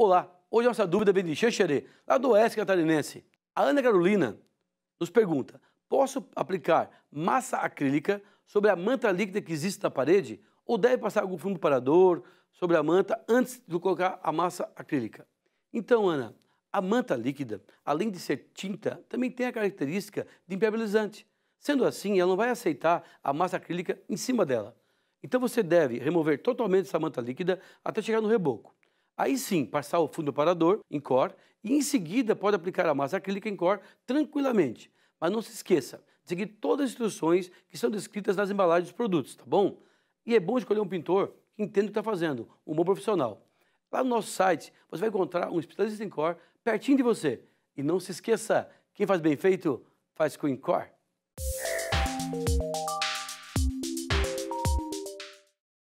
Olá, hoje a nossa dúvida vem de Xanxerê, lá do Oeste Catarinense. A Ana Carolina nos pergunta, posso aplicar massa acrílica sobre a manta líquida que existe na parede ou deve passar algum fundo parador sobre a manta antes de colocar a massa acrílica? Então, Ana, a manta líquida, além de ser tinta, também tem a característica de impermeabilizante. Sendo assim, ela não vai aceitar a massa acrílica em cima dela. Então você deve remover totalmente essa manta líquida até chegar no reboco. Aí sim, passar o fundo parador em core e em seguida pode aplicar a massa acrílica em core tranquilamente. Mas não se esqueça de seguir todas as instruções que são descritas nas embalagens dos produtos, tá bom? E é bom escolher um pintor que entenda o que está fazendo, um bom profissional. Lá no nosso site você vai encontrar um especialista em core pertinho de você. E não se esqueça, quem faz bem feito, faz com em core.